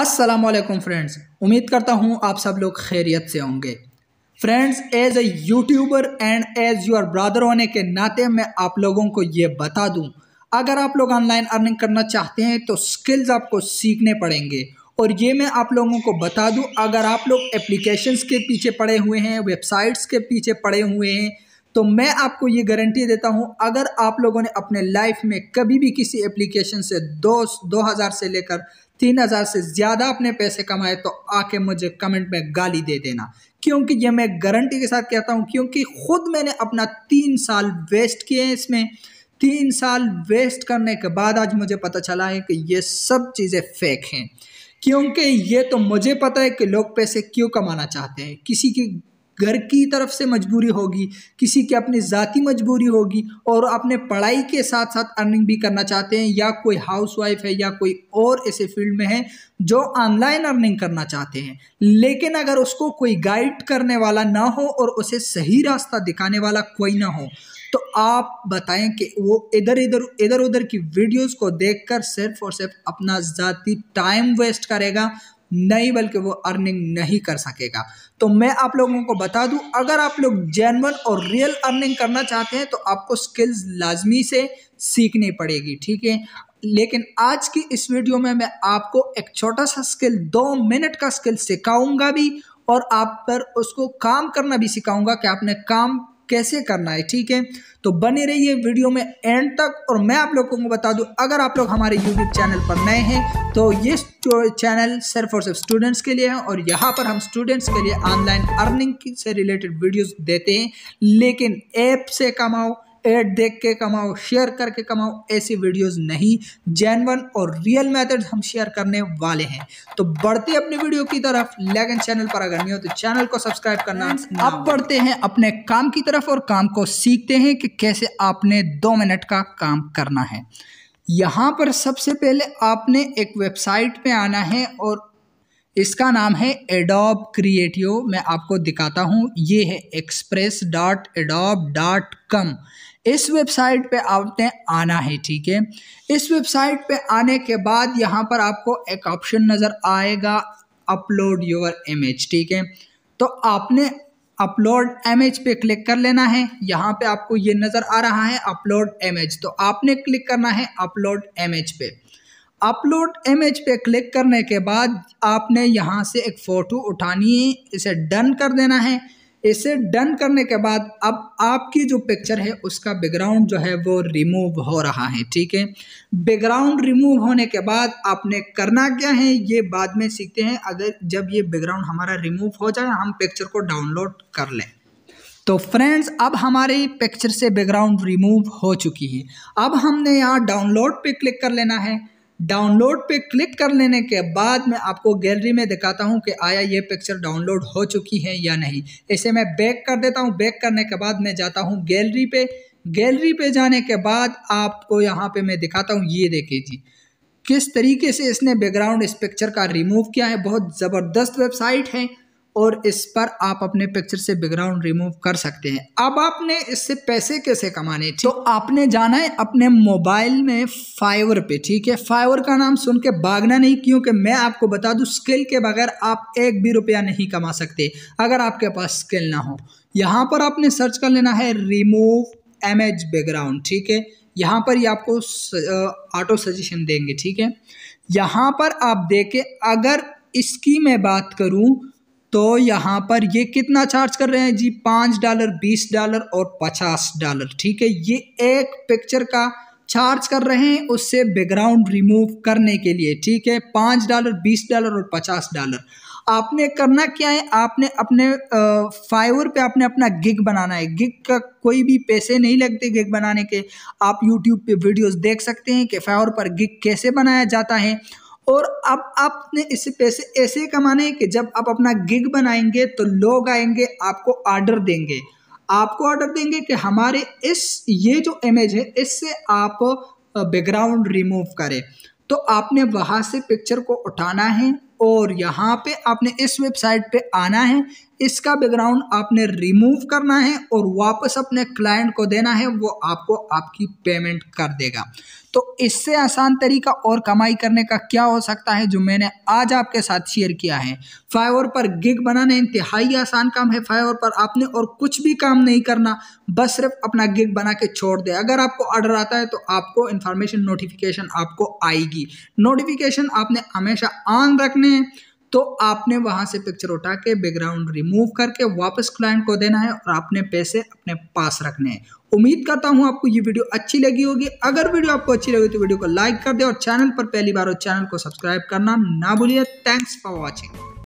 अस्सलाम वालेकुम फ्रेंड्स उम्मीद करता हूँ आप सब लोग खैरियत से होंगे friends as a YouTuber and as your brother होने के नाते मैं आप लोगों को ये बता दूँ अगर आप लोग ऑनलाइन अर्निंग करना चाहते हैं तो स्किल्स आपको सीखने पड़ेंगे और ये मैं आप लोगों को बता दूँ अगर आप लोग एप्लीकेशंस के पीछे पड़े हुए हैं वेबसाइट्स के पीछे पड़े हुए हैं तो मैं आपको ये गारंटी देता हूँ अगर आप लोगों ने अपने लाइफ में कभी भी किसी एप्लीकेशन से दो दो हज़ार से लेकर तीन हज़ार से ज़्यादा अपने पैसे कमाए तो आके मुझे कमेंट में गाली दे देना क्योंकि ये मैं गारंटी के साथ कहता हूँ क्योंकि खुद मैंने अपना तीन साल वेस्ट किए हैं इसमें तीन साल वेस्ट करने के बाद आज मुझे पता चला है कि ये सब चीज़ें फेक हैं क्योंकि ये तो मुझे पता है कि लोग पैसे क्यों कमाना चाहते हैं किसी की घर की तरफ से मजबूरी होगी किसी की अपनी ज़ाति मजबूरी होगी और अपने पढ़ाई के साथ साथ अर्निंग भी करना चाहते हैं या कोई हाउस वाइफ है या कोई और ऐसे फील्ड में है जो ऑनलाइन अर्निंग करना चाहते हैं लेकिन अगर उसको कोई गाइड करने वाला ना हो और उसे सही रास्ता दिखाने वाला कोई ना हो तो आप बताएं कि वो इधर इधर इधर उधर की वीडियोस को देखकर सिर्फ और सिर्फ अपना ज़ाती टाइम वेस्ट करेगा नहीं बल्कि वो अर्निंग नहीं कर सकेगा तो मैं आप लोगों को बता दूं अगर आप लोग जैनवन और रियल अर्निंग करना चाहते हैं तो आपको स्किल्स लाजमी से सीखनी पड़ेगी ठीक है लेकिन आज की इस वीडियो में मैं आपको एक छोटा सा स्किल दो मिनट का स्किल सिखाऊंगा भी और आप पर उसको काम करना भी सिखाऊंगा कि आपने काम कैसे करना है ठीक है तो बने रहिए वीडियो में एंड तक और मैं आप लोगों को बता दूं अगर आप लोग हमारे यूट्यूब चैनल पर नए हैं तो ये चैनल सिर्फ और सिर्फ स्टूडेंट्स के लिए है और यहाँ पर हम स्टूडेंट्स के लिए ऑनलाइन अर्निंग से रिलेटेड वीडियोज़ देते हैं लेकिन ऐप से कमाओ एड देख के कमाओ शेयर करके कमाओ ऐसी वीडियोस नहीं जैनवन और रियल मेथड हम शेयर करने वाले हैं तो बढ़ते अपने वीडियो की तरफ लेकिन चैनल पर अगर नहीं हो तो चैनल को सब्सक्राइब करना अब बढ़ते हैं अपने काम की तरफ और काम को सीखते हैं कि कैसे आपने दो मिनट का काम करना है यहाँ पर सबसे पहले आपने एक वेबसाइट पर आना है और इसका नाम है एडोब क्रिएटिव मैं आपको दिखाता हूँ ये है express dot Adobe dot com इस वेबसाइट पे आपने आना है ठीक है इस वेबसाइट पे आने के बाद यहाँ पर आपको एक ऑप्शन नज़र आएगा अपलोड योर इमेज ठीक है तो आपने अपलोड इमेज पे क्लिक कर लेना है यहाँ पे आपको ये नज़र आ रहा है अपलोड इमेज तो आपने क्लिक करना है अपलोड इमेज पे अपलोड इमेज पे क्लिक करने के बाद आपने यहाँ से एक फ़ोटो उठानी है इसे डन कर देना है इसे डन करने के बाद अब आपकी जो पिक्चर है उसका बैकग्राउंड जो है वो रिमूव हो रहा है ठीक है बैकग्राउंड रिमूव होने के बाद आपने करना क्या है ये बाद में सीखते हैं अगर जब ये बैकग्राउंड हमारा रिमूव हो जाए हम पिक्चर को डाउनलोड कर लें तो फ्रेंड्स अब हमारी पिक्चर से बैकग्राउंड रिमूव हो चुकी है अब हमने यहाँ डाउनलोड पे क्लिक कर लेना है डाउनलोड पे क्लिक कर लेने के बाद मैं आपको गैलरी में दिखाता हूँ कि आया ये पिक्चर डाउनलोड हो चुकी है या नहीं इसे मैं बैक कर देता हूँ बैक करने के बाद मैं जाता हूँ गैलरी पे गैलरी पे जाने के बाद आपको यहाँ पे मैं दिखाता हूँ ये देखिए जी किस तरीके से इसने बैकग्राउंड इस पिक्चर का रिमूव किया है बहुत ज़बरदस्त वेबसाइट है और इस पर आप अपने पिक्चर से बैकग्राउंड रिमूव कर सकते हैं अब आपने इससे पैसे कैसे कमाने तो आपने जाना है अपने मोबाइल में फाइवर पे ठीक है फाइवर का नाम सुन के भागना नहीं क्योंकि मैं आपको बता दूं स्किल के बगैर आप एक भी रुपया नहीं कमा सकते अगर आपके पास स्किल ना हो यहाँ पर आपने सर्च कर लेना है रिमूव एम बैकग्राउंड ठीक है यहाँ पर ही यह आपको ऑटो सजेशन देंगे ठीक है यहाँ पर आप देखें अगर इसकी मैं बात करूँ तो यहाँ पर ये कितना चार्ज कर रहे हैं जी पाँच डॉलर बीस डॉलर और पचास डॉलर ठीक है ये एक पिक्चर का चार्ज कर रहे हैं उससे बैकग्राउंड रिमूव करने के लिए ठीक है पाँच डॉलर बीस डॉलर और पचास डॉलर आपने करना क्या है आपने अपने फाइवर पे आपने अपना गिग बनाना है गिग का कोई भी पैसे नहीं लगते गिग बनाने के आप यूट्यूब पे वीडियोस देख सकते हैं कि फाइवर पर गिग कैसे बनाया जाता है और अब आपने इससे पैसे ऐसे कमाने हैं कि जब आप अपना गिग बनाएंगे तो लोग आएंगे आपको ऑर्डर देंगे आपको ऑर्डर देंगे कि हमारे इस ये जो इमेज है इससे आप बैकग्राउंड रिमूव करें तो आपने वहाँ से पिक्चर को उठाना है और यहाँ पे आपने इस वेबसाइट पे आना है इसका बैकग्राउंड आपने रिमूव करना है और वापस अपने क्लाइंट को देना है वो आपको आपकी पेमेंट कर देगा तो इससे आसान तरीका और कमाई करने का क्या हो सकता है जो मैंने आज आपके साथ शेयर किया है फाइवर पर गिग बनाना इंतहाई आसान काम है फाइवर पर आपने और कुछ भी काम नहीं करना बस सिर्फ अपना गिग बना के छोड़ दे अगर आपको ऑर्डर आता है तो आपको इन्फॉर्मेशन नोटिफिकेशन आपको आएगी नोटिफिकेशन आपने हमेशा ऑन रखने हैं तो आपने वहाँ से पिक्चर उठा के बैकग्राउंड रिमूव करके वापस क्लाइंट को देना है और आपने पैसे अपने पास रखने हैं उम्मीद करता हूँ आपको ये वीडियो अच्छी लगी होगी अगर वीडियो आपको अच्छी लगी तो वीडियो को लाइक कर दे और चैनल पर पहली बार और चैनल को सब्सक्राइब करना ना भूलिए थैंक्स फॉर वॉचिंग